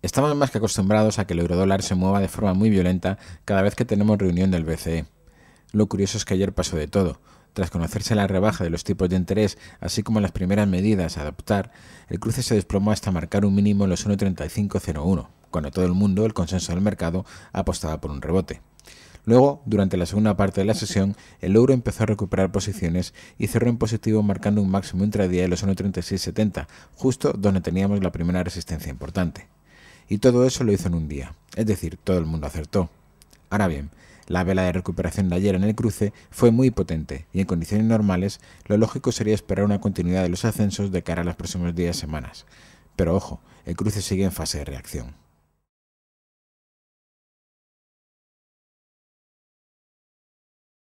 Estamos más que acostumbrados a que el euro dólar se mueva de forma muy violenta cada vez que tenemos reunión del BCE. Lo curioso es que ayer pasó de todo. Tras conocerse la rebaja de los tipos de interés, así como las primeras medidas a adoptar, el cruce se desplomó hasta marcar un mínimo en los 1.3501, cuando todo el mundo, el consenso del mercado, apostaba por un rebote. Luego, durante la segunda parte de la sesión, el euro empezó a recuperar posiciones y cerró en positivo marcando un máximo intradía en los 1.3670, justo donde teníamos la primera resistencia importante y todo eso lo hizo en un día. Es decir, todo el mundo acertó. Ahora bien, la vela de recuperación de ayer en el cruce fue muy potente y en condiciones normales lo lógico sería esperar una continuidad de los ascensos de cara a las próximos días y semanas. Pero ojo, el cruce sigue en fase de reacción.